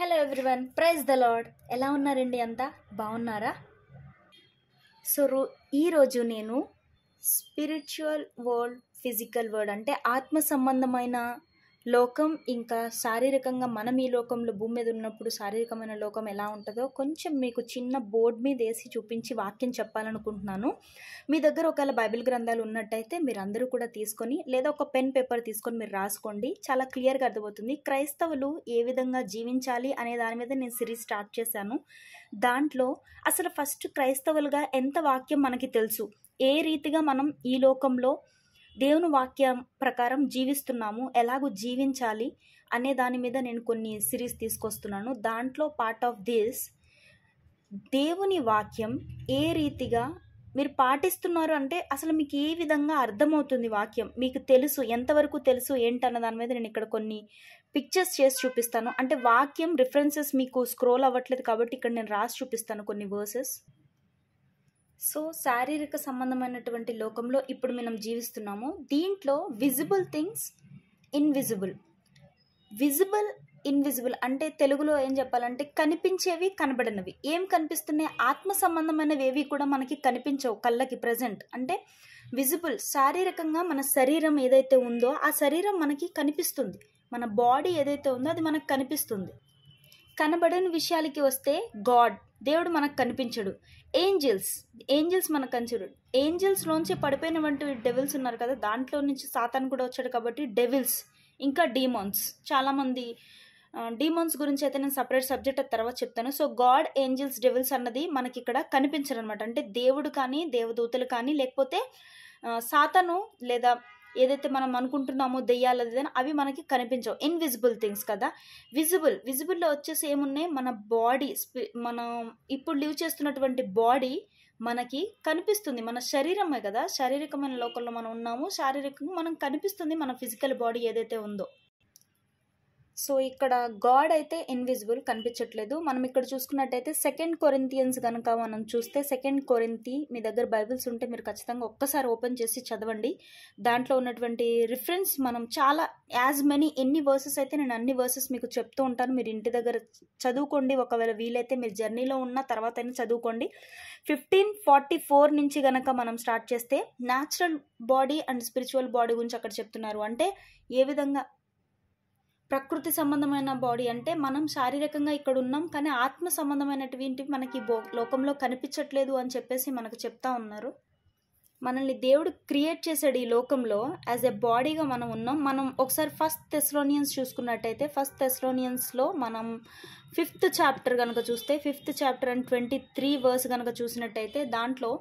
hello everyone praise the Lord ఎలా ఉన్నారండి అంతా బాగున్నారా సో రో ఈరోజు నేను స్పిరిచువల్ వరల్డ్ ఫిజికల్ వరల్డ్ అంటే ఆత్మ సంబంధమైన లోకం ఇంకా శారీరకంగా మనం ఈ లోకంలో భూమి మీద ఉన్నప్పుడు శారీరకమైన లోకం ఎలా ఉంటుందో కొంచెం మీకు చిన్న బోర్డు మీద వేసి చూపించి వాక్యం చెప్పాలనుకుంటున్నాను మీ దగ్గర ఒకవేళ బైబిల్ గ్రంథాలు ఉన్నట్టయితే మీరు అందరూ కూడా తీసుకొని లేదా ఒక పెన్ పేపర్ తీసుకొని మీరు రాసుకోండి చాలా క్లియర్గా అర్థమవుతుంది క్రైస్తవులు ఏ విధంగా జీవించాలి అనే దాని మీద నేను సిరీస్ స్టార్ట్ చేశాను దాంట్లో అసలు ఫస్ట్ క్రైస్తవులుగా ఎంత వాక్యం మనకి తెలుసు ఏ రీతిగా మనం ఈ లోకంలో దేవుని వాక్యం ప్రకారం జీవిస్తున్నాము ఎలాగో జీవించాలి అనే దాని మీద నేను కొన్ని సిరీస్ తీసుకొస్తున్నాను దాంట్లో పార్ట్ ఆఫ్ దిస్ దేవుని వాక్యం ఏ రీతిగా మీరు పాటిస్తున్నారు అంటే అసలు మీకు ఏ విధంగా అర్థమవుతుంది వాక్యం మీకు తెలుసు ఎంతవరకు తెలుసు ఏంటన్న దాని మీద నేను ఇక్కడ కొన్ని పిక్చర్స్ చేసి చూపిస్తాను అంటే వాక్యం రిఫరెన్సెస్ మీకు స్క్రోల్ అవ్వట్లేదు కాబట్టి ఇక్కడ నేను రాసి చూపిస్తాను కొన్ని వర్సెస్ సో శారీరక సంబంధమైనటువంటి లోకంలో ఇప్పుడు మనం జీవిస్తున్నాము దీంట్లో visible things invisible visible invisible అంటే తెలుగులో ఏం చెప్పాలంటే కనిపించేవి కనబడినవి ఏం కనిపిస్తున్నాయి ఆత్మ సంబంధమైనవి ఏవి కూడా మనకి కనిపించవు కళ్ళకి ప్రజెంట్ అంటే విజిబుల్ శారీరకంగా మన శరీరం ఏదైతే ఉందో ఆ శరీరం మనకి కనిపిస్తుంది మన బాడీ ఏదైతే ఉందో అది మనకు కనిపిస్తుంది కనబడని విషయాలకి వస్తే గాడ్ దేవుడు మనకు కనిపించడు ఏంజల్స్ ఏంజల్స్ మనకు కనిపించడు ఏంజల్స్లోంచి పడిపోయినటువంటి డెవిల్స్ ఉన్నారు కదా దాంట్లో నుంచి సాతాన్ కూడా వచ్చాడు కాబట్టి డెవిల్స్ ఇంకా డీమాన్స్ చాలామంది డీమాన్స్ గురించి అయితే నేను సపరేట్ సబ్జెక్ట్ తర్వాత చెప్తాను సో గాడ్ ఏంజల్స్ డెవిల్స్ అన్నది మనకి ఇక్కడ కనిపించరు అనమాట అంటే దేవుడు కానీ దేవదూతలు కానీ లేకపోతే సాతను లేదా ఏదైతే మనం అనుకుంటున్నామో దెయ్యాలు అది అవి మనకి కనిపించవు ఇన్విజిబుల్ థింగ్స్ కదా విజిబుల్ విజిబుల్లో వచ్చేసి ఏమున్నాయి మన బాడీ మనం ఇప్పుడు లివ్ చేస్తున్నటువంటి బాడీ మనకి కనిపిస్తుంది మన శరీరమే కదా శారీరకమైన లోకంలో మనం ఉన్నాము శారీరకంగా మనం కనిపిస్తుంది మన ఫిజికల్ బాడీ ఏదైతే ఉందో సో ఇక్కడ గాడ్ అయితే ఇన్విజిబుల్ కనిపించట్లేదు మనం ఇక్కడ చూసుకున్నట్టయితే సెకండ్ కొరింతియన్స్ కనుక మనం చూస్తే సెకండ్ కొరింతి మీ దగ్గర బైబిల్స్ ఉంటే మీరు ఖచ్చితంగా ఒక్కసారి ఓపెన్ చేసి చదవండి దాంట్లో ఉన్నటువంటి రిఫరెన్స్ మనం చాలా యాజ్ మెనీ ఎన్ని వర్సెస్ అయితే నేను అన్ని వర్సెస్ మీకు చెప్తూ ఉంటాను మీరు ఇంటి దగ్గర చదువుకోండి ఒకవేళ వీలైతే మీరు జర్నీలో ఉన్న తర్వాత అయినా చదువుకోండి ఫిఫ్టీన్ ఫార్టీ ఫోర్ నుంచి కనుక మనం స్టార్ట్ చేస్తే natural body and spiritual body గురించి అక్కడ చెప్తున్నారు అంటే ఏ విధంగా ప్రకృతి సంబంధమైన బాడీ అంటే మనం శారీరకంగా ఇక్కడ ఉన్నాం కానీ ఆత్మ సంబంధమైనటువంటి మనకి బో లోకంలో కనిపించట్లేదు అని చెప్పేసి మనకు చెప్తా ఉన్నారు మనల్ని దేవుడు క్రియేట్ చేశాడు ఈ లోకంలో యాజ్ ఎ బాడీగా మనం ఉన్నాం మనం ఒకసారి ఫస్ట్ తెస్లోనియన్స్ చూసుకున్నట్టయితే ఫస్ట్ తెస్లోనియన్స్లో మనం ఫిఫ్త్ చాప్టర్ కనుక చూస్తే fifth chapter and twenty three verse కనుక చూసినట్టయితే దాంట్లో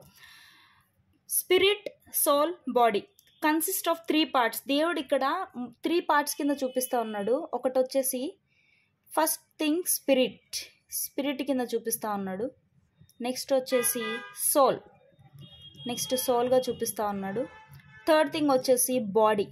spirit soul body consist of three parts దేవుడు ఇక్కడ త్రీ పార్ట్స్ కింద చూపిస్తూ ఉన్నాడు ఒకటి వచ్చేసి ఫస్ట్ థింగ్ స్పిరిట్ స్పిరిట్ కింద చూపిస్తూ ఉన్నాడు నెక్స్ట్ వచ్చేసి సోల్ నెక్స్ట్ సోల్గా చూపిస్తూ ఉన్నాడు థర్డ్ థింగ్ వచ్చేసి బాడీ